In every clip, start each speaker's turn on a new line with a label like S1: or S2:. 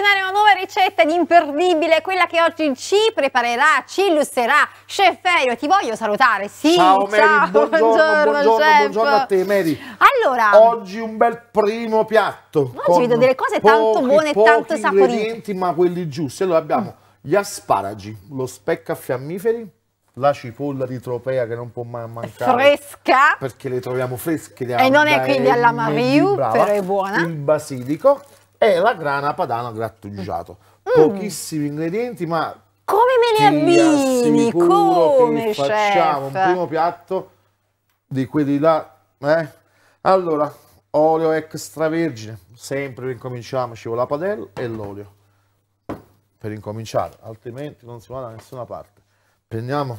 S1: cucinare una nuova ricetta di imperdibile, quella che oggi ci preparerà, ci illustrerà. Chef Elio, ti voglio salutare. Sì, ciao, Mary, ciao. Buongiorno, buongiorno, buongiorno, buongiorno, a te Mary. Allora, oggi
S2: un bel primo piatto. Oggi vedo delle cose tanto buone e tanto saporite. ma quelli giusti. Allora abbiamo gli asparagi, lo a fiammiferi, la cipolla di Tropea che non può mai mancare. Fresca. Perché le troviamo fresche. e non è quindi alla Mariu, però è buona. Il basilico è la grana padana grattugiato. Mm. Pochissimi ingredienti, ma
S1: come me ne abbini? Come facciamo chef? un primo
S2: piatto di quelli là, eh? Allora, olio extravergine, sempre ricominciamo, ci vuole la padella e l'olio per incominciare, altrimenti non si va da nessuna parte. Prendiamo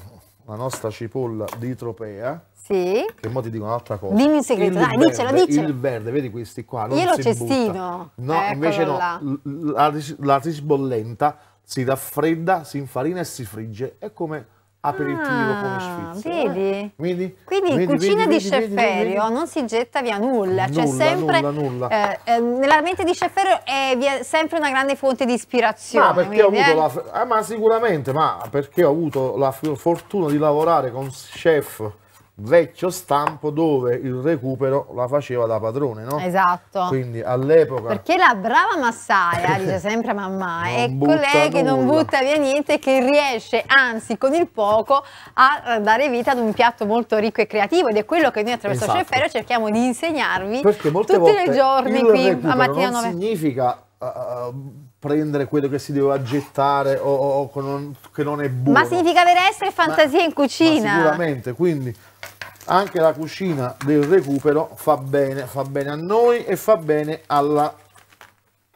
S2: la nostra cipolla di Tropea. Sì. Che mo ti dico un'altra cosa. Dimmi un segreto, il dai, verde, dicelo, dicelo. Il verde, vedi questi qua, non Io lo cestino. Butta. No, Eccolo invece no, là. la, la, la si si raffredda, si infarina e si frigge. È come aperitivo ah, come
S1: sfizio. Eh. Vedi?
S2: Quindi, Quindi vedi, cucina vedi, di Sceferio non
S1: si getta via nulla. Cioè nulla cioè sempre, nulla, nulla. Eh, eh, nella mente di Sceferio è sempre una grande fonte di ispirazione. Ma, perché quindi, ho avuto
S2: eh? la, eh, ma sicuramente, ma perché ho avuto la fortuna di lavorare con chef vecchio stampo dove il recupero la faceva da padrone, no?
S1: Esatto. Quindi
S2: all'epoca...
S1: Perché la brava massaia, dice sempre mamma, è colei che non butta via niente che riesce, anzi con il poco, a eh, dare vita ad un piatto molto ricco e creativo ed è quello che noi attraverso esatto. Ceferio cerchiamo di insegnarvi tutti i giorni qui a mattina 9.
S2: significa... Uh, prendere quello che si deve gettare o, o, o che non è buono. Ma significa
S1: avere essere fantasia ma, in cucina.
S2: sicuramente, quindi anche la cucina del recupero fa bene, fa bene a noi e fa bene alla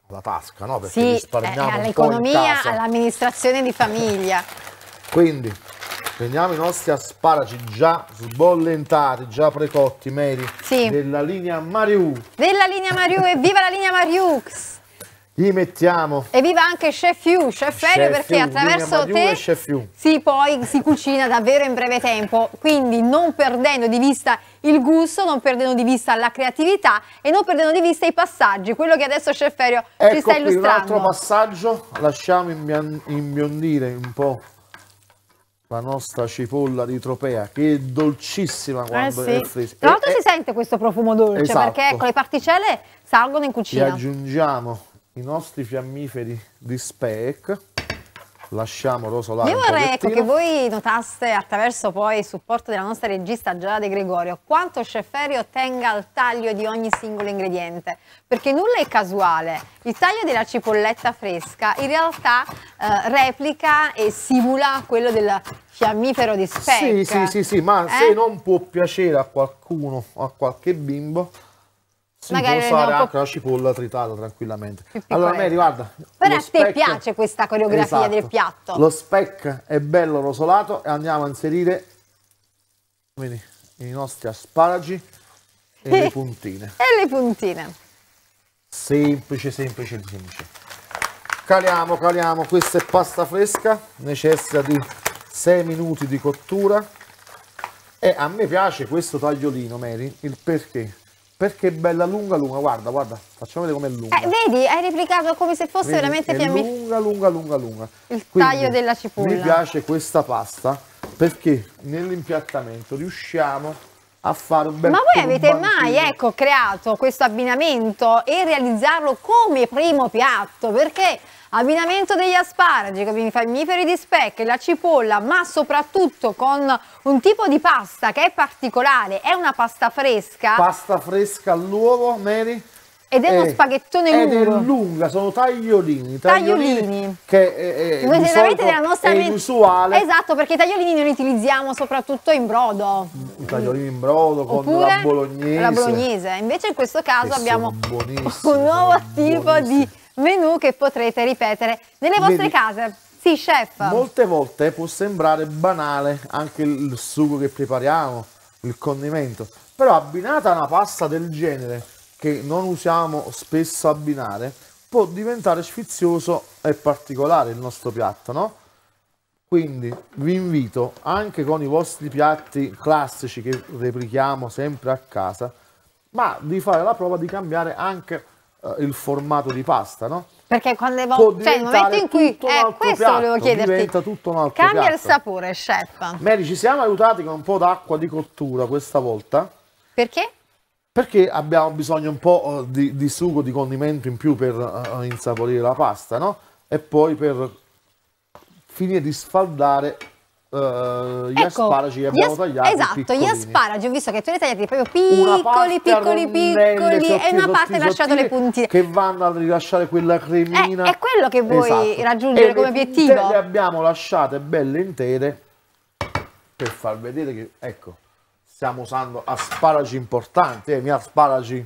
S2: alla tasca, no? Perché sì, eh, risparmiamo eh, all'economia,
S1: all'amministrazione di famiglia.
S2: Quindi prendiamo i nostri asparagi già sbollentati, già precotti, Mary, sì. della linea Mariù.
S1: Della linea Mariù, evviva la linea Mariux!
S2: Gli mettiamo.
S1: E viva anche Chef You, Chef Elio, perché you, attraverso te si, poi, si cucina davvero in breve tempo. Quindi non perdendo di vista il gusto, non perdendo di vista la creatività e non perdendo di vista i passaggi, quello che adesso Chef Elio ecco ci sta illustrando. Ecco un altro
S2: passaggio, lasciamo imbiondire un po' la nostra cipolla di tropea che è dolcissima eh quando eh sì. è fresca. Tra l'altro
S1: si sente questo profumo dolce esatto. perché ecco, esatto. le particelle salgono in cucina. Ci
S2: aggiungiamo i nostri fiammiferi di spec lasciamo rosolare Io vorrei ecco
S1: che voi notaste attraverso poi il supporto della nostra regista Giada De Gregorio quanto Sceferio tenga al taglio di ogni singolo ingrediente, perché nulla è casuale. Il taglio della cipolletta fresca in realtà eh, replica e simula quello del fiammifero di spec. Sì, sì, sì, sì ma eh? se
S2: non può piacere a qualcuno, o a qualche bimbo,
S1: si magari può usare anche
S2: la cipolla tritata tranquillamente. Allora a me riguarda.
S1: Però a te piace questa coreografia esatto, del piatto. Lo
S2: speck è bello rosolato e andiamo a inserire quindi, i nostri asparagi e le puntine.
S1: E le puntine.
S2: Semplice, semplice, semplice. Caliamo, caliamo, questa è pasta fresca, necessita di 6 minuti di cottura e a me piace questo tagliolino, Mary, il perché? Perché è bella lunga lunga, guarda, guarda, facciamo vedere com'è lunga. Eh,
S1: vedi, hai replicato come se fosse vedi, veramente fiammifera.
S2: lunga, lunga, lunga, lunga.
S1: Il Quindi, taglio della cipolla. Mi piace
S2: questa pasta perché nell'impiattamento riusciamo a fare un bel Ma voi avete mai ecco,
S1: creato questo abbinamento e realizzarlo come primo piatto? Perché abbinamento degli asparagi con i fiammiferi di speck, la cipolla, ma soprattutto con un tipo di pasta che è particolare, è una pasta fresca. Pasta
S2: fresca all'uovo, Mary?
S1: Ed è, uno eh, spaghettone ed lungo. Ed è
S2: lunga, sono tagliolini. Tagliolini. tagliolini che è, eh, è, eh, Voi nostra è inusuale.
S1: Esatto, perché i tagliolini noi li utilizziamo soprattutto in brodo. Mm
S2: i tagliolini in brodo con Oppure la bolognese. La bolognese.
S1: Invece in questo caso che abbiamo un nuovo tipo buonissimi. di menù che potrete ripetere nelle vostre Vedi, case. Sì, chef. Molte
S2: volte può sembrare banale anche il sugo che prepariamo, il condimento, però abbinata a una pasta del genere che non usiamo spesso abbinare, può diventare sfizioso e particolare il nostro piatto, no? Quindi vi invito anche con i vostri piatti classici che replichiamo sempre a casa, ma di fare la prova di cambiare anche eh, il formato di pasta, no?
S1: Perché quando le volte, cioè nel momento in cui eh, questo piatto, volevo chiederti,
S2: tutto un altro cambia piatto. il
S1: sapore, chef.
S2: Mary, ci siamo aiutati con un po' d'acqua di cottura questa volta. Perché? Perché abbiamo bisogno un po' eh, di, di sugo, di condimento in più per uh, insaporire la pasta, no? E poi per finire di sfaldare eh, gli ecco, asparagi li abbiamo as tagliati esatto gli asparagi
S1: ho visto che tu li hai tagliati proprio piccoli piccoli piccoli e una parte lasciato le
S2: puntine che vanno a rilasciare quella cremina eh, è quello che vuoi esatto. raggiungere e come obiettivo le abbiamo lasciate belle intere per far vedere che ecco stiamo usando asparagi importanti eh, i miei asparagi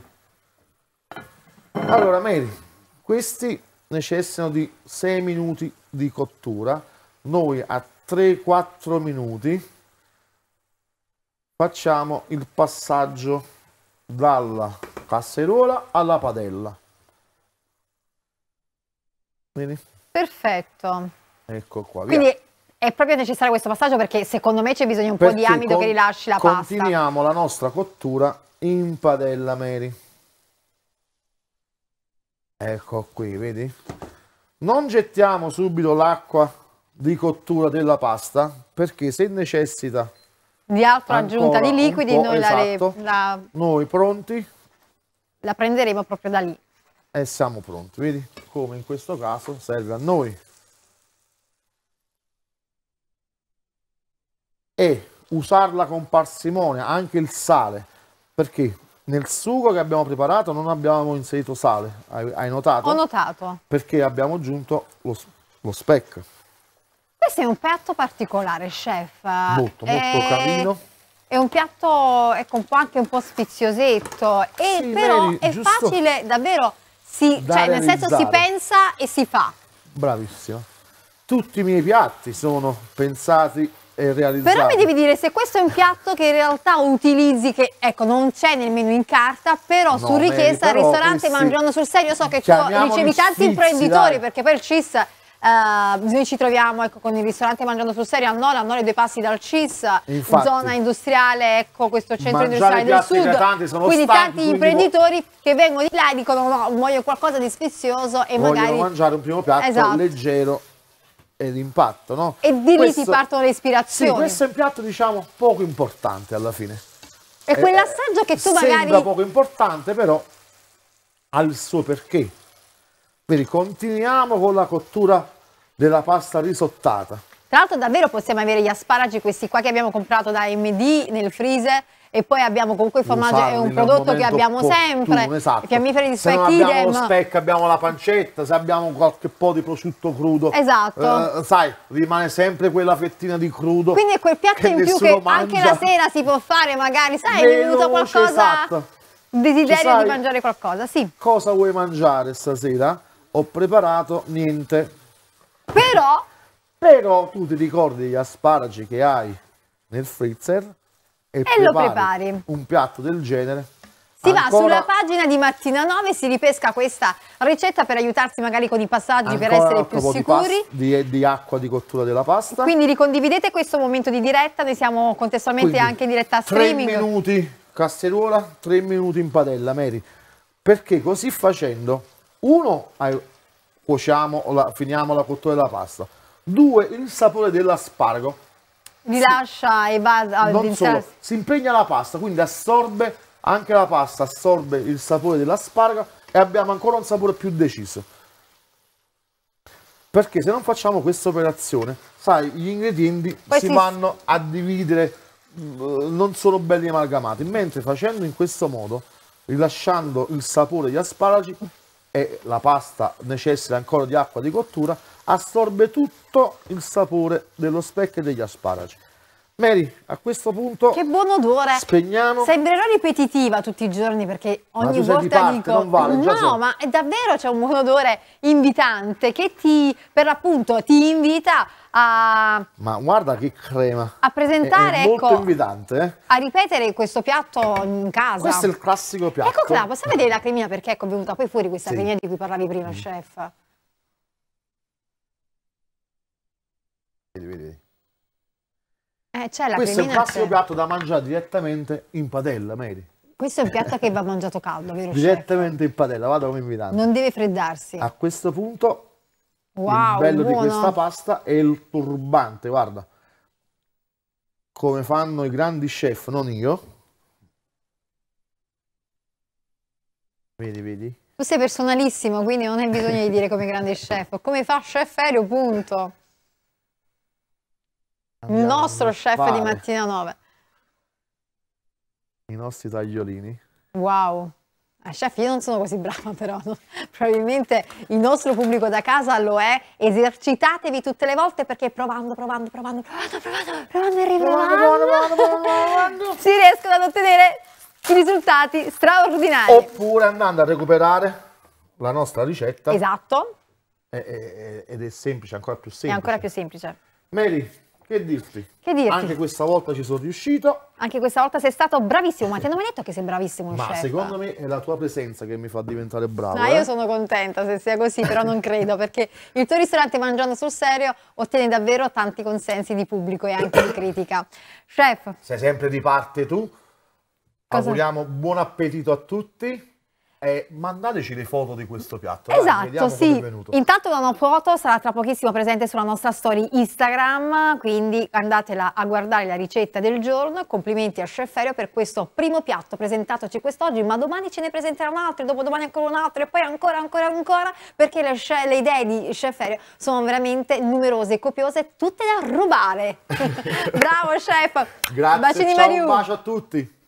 S2: allora Mary questi necessitano di 6 minuti di cottura noi a 3-4 minuti facciamo il passaggio dalla casseruola alla padella. Vedi?
S1: Perfetto.
S2: Ecco qua. Via. Quindi
S1: è proprio necessario questo passaggio perché secondo me c'è bisogno un perché po' di amido che rilasci la continuiamo
S2: pasta. Continuiamo la nostra cottura in padella, Mary. Ecco qui, vedi? Non gettiamo subito l'acqua di cottura della pasta perché se necessita
S1: di altra aggiunta di liquidi noi, esatto, la, la,
S2: noi pronti
S1: la prenderemo proprio da lì
S2: e siamo pronti vedi come in questo caso serve a noi e usarla con parsimonia anche il sale perché nel sugo che abbiamo preparato non abbiamo inserito sale hai, hai notato? ho
S1: notato
S2: perché abbiamo aggiunto lo, lo speck
S1: questo è un piatto particolare, chef. Molto, molto è... Eh, carino. È un piatto, ecco, anche un po' spiziosetto, e sì, però è facile davvero, si, da cioè, nel senso si pensa e si fa.
S2: Bravissimo. Tutti i miei piatti sono pensati e realizzati. Però mi
S1: devi dire se questo è un piatto che in realtà utilizzi, che ecco, non c'è nel menu in carta, però no, su richiesta al ristorante Mangiando sul Serio so che ricevi tanti imprenditori, dai. perché poi il CIS Uh, noi ci troviamo ecco, con il ristorante Mangiando sul Serio a Nora, a Nora e due passi dal CIS, Infatti, zona industriale, ecco questo centro industriale del sud, tanti quindi stanchi, tanti quindi imprenditori che vengono di là e dicono no, voglio qualcosa di sfizioso e magari... mangiare
S2: un primo piatto esatto. leggero e d'impatto, no? E di questo, lì ti partono
S1: le ispirazioni. Sì, questo
S2: è un piatto diciamo poco importante alla fine.
S1: È quell'assaggio eh, che tu magari... Sembra poco
S2: importante però ha il suo perché. Vedi, continuiamo con la cottura della pasta risottata.
S1: Tra l'altro davvero possiamo avere gli asparagi, questi qua che abbiamo comprato da MD nel freezer e poi abbiamo comunque il formaggio, Usarli è un prodotto che abbiamo sempre, esatto. fiammiferi di specchi idem. Se abbiamo lo
S2: specchio, abbiamo la pancetta, se abbiamo qualche po' di prosciutto crudo. Esatto. Eh, sai, rimane sempre quella fettina di crudo. Quindi è quel piatto in più che mangia. anche la
S1: sera si può fare magari, sai, Veloce, è venuto qualcosa, esatto. desiderio di mangiare qualcosa, sì. Cosa
S2: vuoi mangiare stasera? ho preparato niente.
S1: Però?
S2: Però tu ti ricordi gli asparagi che hai nel freezer e, e lo prepari un piatto del genere. Si ancora... va sulla
S1: pagina di Mattina 9, si ripesca questa ricetta per aiutarsi magari con i passaggi, ancora per essere più sicuri.
S2: Di, di, di, acqua di cottura della pasta. Quindi
S1: ricondividete questo momento di diretta, noi siamo contestualmente Quindi, anche in diretta a streaming. 3
S2: minuti casseruola, 3 minuti in padella, Mary. Perché così facendo uno, cuociamo la, finiamo la cottura della pasta. Due, il sapore dell'asparago
S1: Vi si, lascia e va a non solo,
S2: si impegna la pasta, quindi assorbe anche la pasta, assorbe il sapore dell'asparago e abbiamo ancora un sapore più deciso. Perché se non facciamo questa operazione, sai, gli ingredienti Poi si, si vanno a dividere, mm, non sono belli amalgamati, mentre facendo in questo modo, rilasciando il sapore degli asparagi, e la pasta necessita ancora di acqua di cottura, assorbe tutto il sapore dello specchio e degli asparagi. Mary, a questo punto... Che buon odore!
S1: Spegniamo. Sembrerò ripetitiva tutti i giorni perché ogni volta parte, dico... Vale, no, so. ma davvero c'è un buon odore invitante che ti, per l'appunto, ti invita a...
S2: Ma guarda che crema! A presentare, è, è molto ecco, invitante. Eh?
S1: A ripetere questo piatto in casa. Questo è il
S2: classico ecco piatto. Ecco qua, possiamo
S1: vedere la cremina perché ecco, è venuta poi fuori questa sì. cremina di cui parlavi prima, mm. chef. Vedi, vedi. Eh, c'è la Questo è un classico che... piatto
S2: da mangiare direttamente in padella, Mary.
S1: Questo è un piatto che va mangiato caldo, vero?
S2: Direttamente chef? in padella, vado come invitato. Non
S1: deve freddarsi. A
S2: questo punto
S1: Wow, il bello buona. di questa
S2: pasta è il turbante, guarda. Come fanno i grandi chef, non io. Vedi, vedi.
S1: Tu sei personalissimo, quindi non hai bisogno di dire come grande chef. Come fa chef aereo, punto.
S2: Andiamo il nostro chef fare. di mattina 9. I nostri tagliolini.
S1: Wow. A ah, chef io non sono così brava però, no? probabilmente il nostro pubblico da casa lo è, esercitatevi tutte le volte perché provando, provando, provando, provando, provando, provando e riprovando, provando, provando, provando, si riescono ad ottenere risultati straordinari.
S2: Oppure andando a recuperare la nostra ricetta.
S1: Esatto.
S2: Ed è semplice, ancora più semplice. È ancora più semplice. Mary, che dirti? Che dirti? Anche questa volta ci sono riuscito.
S1: Anche questa volta sei stato bravissimo, ma ti hanno mai detto che sei bravissimo Ma chef? secondo
S2: me è la tua presenza che mi fa diventare bravo. No, eh? io
S1: sono contenta se sia così, però non credo, perché il tuo ristorante Mangiando sul Serio ottiene davvero tanti consensi di pubblico e anche di critica. Chef.
S2: Sei sempre di parte tu. Cosa? Auguriamo buon appetito a tutti. Eh, mandateci le foto di questo piatto. Esatto, dai, sì.
S1: Intanto Nonno foto sarà tra pochissimo presente sulla nostra story Instagram, quindi andatela a guardare la ricetta del giorno. Complimenti a Chef Ferio per questo primo piatto presentatoci quest'oggi, ma domani ce ne presenterà un altro, dopodomani ancora un altro e poi ancora, ancora, ancora, perché le, le idee di Chef Ferio sono veramente numerose e copiose, tutte da rubare. Bravo Chef! Grazie, Bacini ciao, un bacio a
S2: tutti!